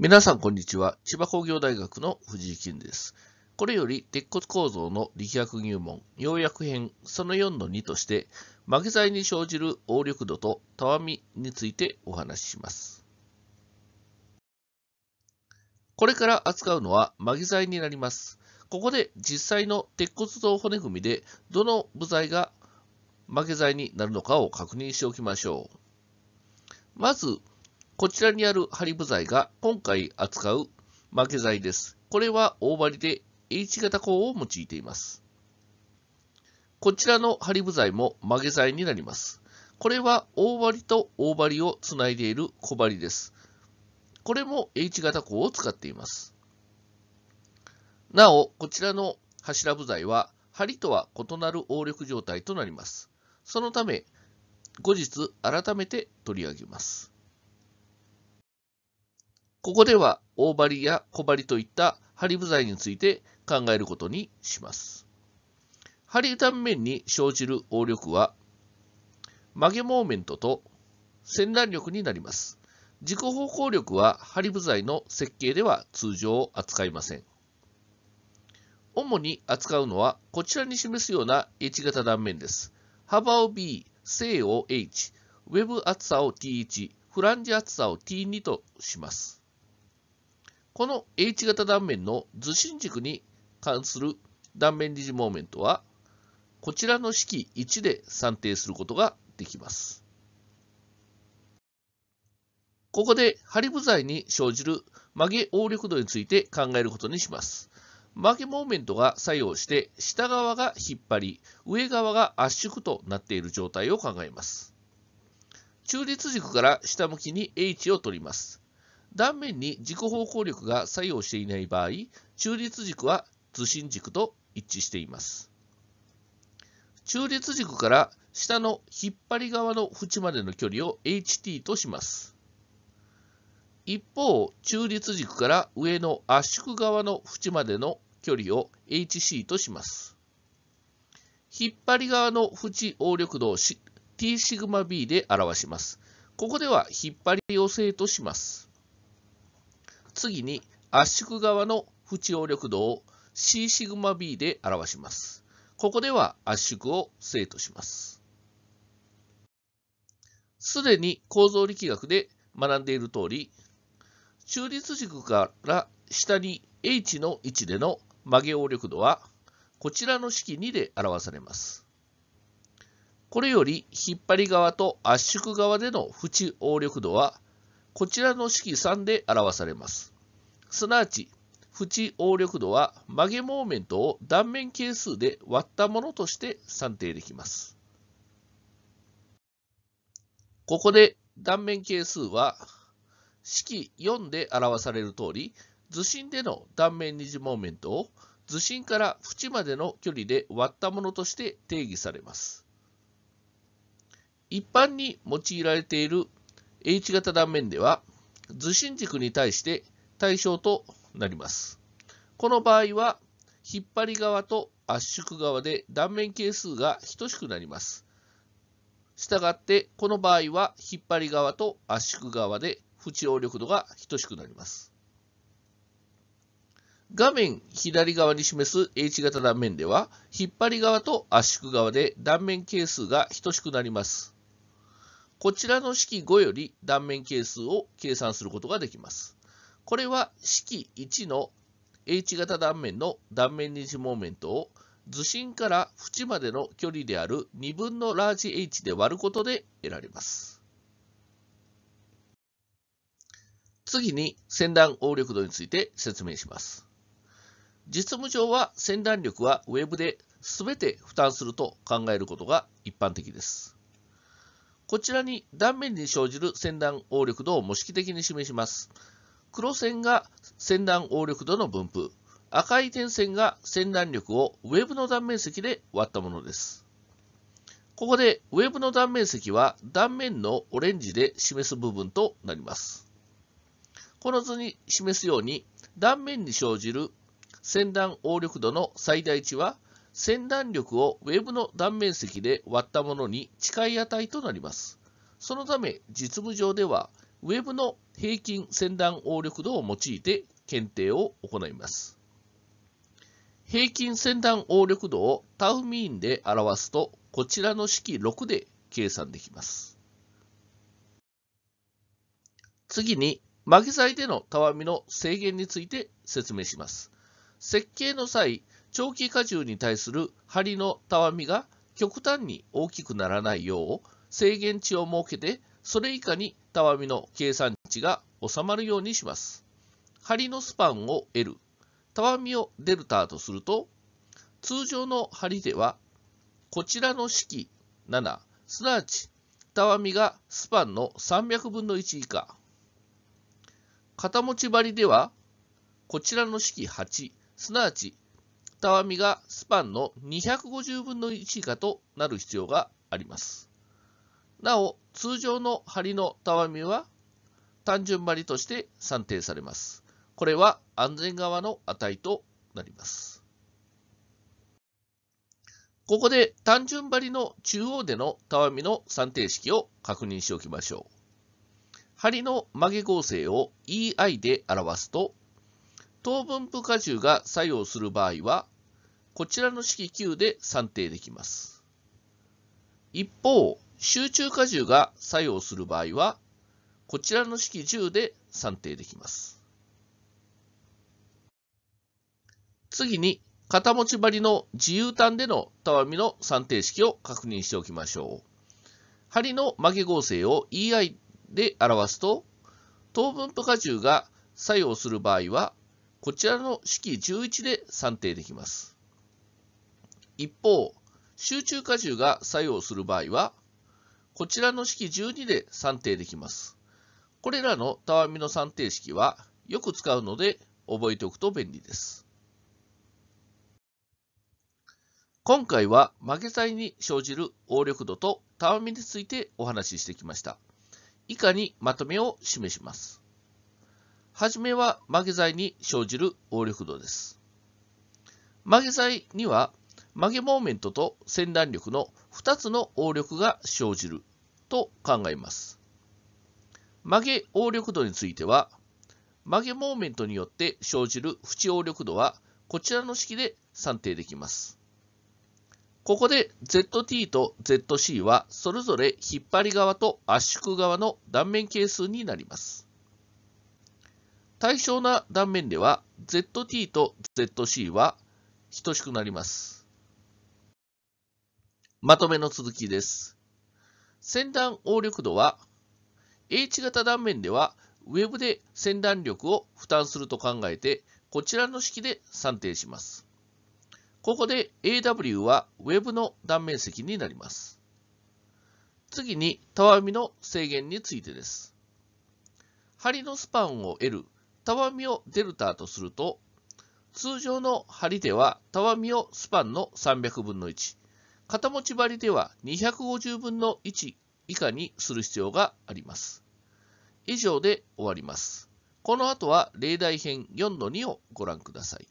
皆さんこんにちは。千葉工業大学の藤井金です。これより鉄骨構造の力学入門、要約編その4の2として、負け材に生じる応力度とたわみについてお話しします。これから扱うのは負け材になります。ここで実際の鉄骨造骨組みでどの部材が負け材になるのかを確認しておきましょう。まず、こちらにある針部材が今回扱う負け材です。これは大張で H 型鋼を用いています。こちらの張り部材も曲げ材になります。これは大張と大張をつないでいる小針です。これも H 型鋼を使っています。なお、こちらの柱部材は針とは異なる応力状態となります。そのため、後日改めて取り上げます。ここでは大針や小針といった針部材について考えることにします。針断面に生じる応力は曲げモーメントと旋断力になります。自己方向力は針部材の設計では通常扱いません。主に扱うのはこちらに示すような H 型断面です。幅を B、正を H、ウェブ厚さを T1、フランジ厚さを T2 とします。この H 型断面の図心軸に関する断面理事モーメントは、こちらの式1で算定することができます。ここで張り部材に生じる曲げ応力度について考えることにします。曲げモーメントが作用して下側が引っ張り上側が圧縮となっている状態を考えます。中立軸から下向きに H を取ります。断面に軸方向力が作用していない場合、中立軸は図心軸と一致しています。中立軸から下の引っ張り側の縁までの距離を HT とします。一方、中立軸から上の圧縮側の縁までの距離を HC とします。引っ張り側の縁応力度を T シグマ B で表します。ここでは引っ張り寄せとします。次に圧縮側の不張力度を C シグマ B で表します。ここでは圧縮を正とします。すでに構造力学で学んでいる通り、中立軸から下に H の位置での曲げ応力度は、こちらの式2で表されます。これより引っ張り側と圧縮側での縁応力度はこちらの式3で表されます。すなわち、縁応力度は曲げモーメントを断面係数で割ったものとして算定できます。ここで断面係数は式4で表される通り、図針での断面二次モーメントを図針から縁までの距離で割ったものとして定義されます。一般に用いられている H 型断面では、図心軸に対して対称となります。この場合は、引っ張り側と圧縮側で断面係数が等しくなります。したがって、この場合は引っ張り側と圧縮側で縁応力度が等しくなります。画面左側に示す H 型断面では、引っ張り側と圧縮側で断面係数が等しくなります。こちらの式5より断面係数を計算することができます。これは式1の H 型断面の断面二次モーメントを図心から縁までの距離である2分のラージ H で割ることで得られます。次に先端応力度について説明します。実務上は先端力はウェブで全て負担すると考えることが一般的です。こちらに断面に生じる線断応力度を模式的に示します。黒線が線断応力度の分布、赤い点線が線断力をウェブの断面積で割ったものです。ここでウェブの断面積は断面のオレンジで示す部分となります。この図に示すように断面に生じる線断応力度の最大値は先断力をウェブの断面積で割ったものに近い値となります。そのため実務上では、ウェブの平均先断応力度を用いて検定を行います。平均先断応力度をタウミーンで表すと、こちらの式6で計算できます。次に、巻き材でのたわみの制限について説明します。設計の際、長期荷重に対する針のたわみが極端に大きくならないよう制限値を設けてそれ以下にたわみの計算値が収まるようにします。針のスパンを L、たわみをデルタとすると通常の針ではこちらの式7すなわちたわみがスパンの300分の1以下片持ち針ではこちらの式8すなわちたわみがスパンの250分の1以下となる必要があります。なお、通常の針のたわみは単純針として算定されます。これは安全側の値となります。ここで単純針の中央でのたわみの算定式を確認しておきましょう。針の曲げ合成を EI で表すと、等分布荷重が作用する場合は、こちらの式 Q で算定できます。一方、集中荷重が作用する場合は、こちらの式10で算定できます。次に、肩持ち針の自由端でのたわみの算定式を確認しておきましょう。針の曲げ合成を EI で表すと、等分布荷重が作用する場合は、こちらの式11で算定できます。一方、集中荷重が作用する場合は、こちらの式12で算定できます。これらのたわみの算定式はよく使うので覚えておくと便利です。今回は曲げ材に生じる応力度とたわみについてお話ししてきました。以下にまとめを示します。初めは曲げ材に生じる応力度です。曲げ材には曲げモーメントと旋断力の2つの応力が生じると考えます。曲げ応力度については、曲げモーメントによって生じる縁応力度はこちらの式で算定できます。ここで ZT と ZC はそれぞれ引っ張り側と圧縮側の断面係数になります。対称な断面では ZT と ZC は等しくなります。まとめの続きです。先端応力度は H 型断面では Web で先端力を負担すると考えてこちらの式で算定します。ここで AW は Web の断面積になります。次にたわみの制限についてです。針のスパンを得るたわみをデルタとすると、通常の針ではたわみをスパンの300分の1、肩持ち針では250分の1以下にする必要があります。以上で終わります。この後は例題編4 2をご覧ください。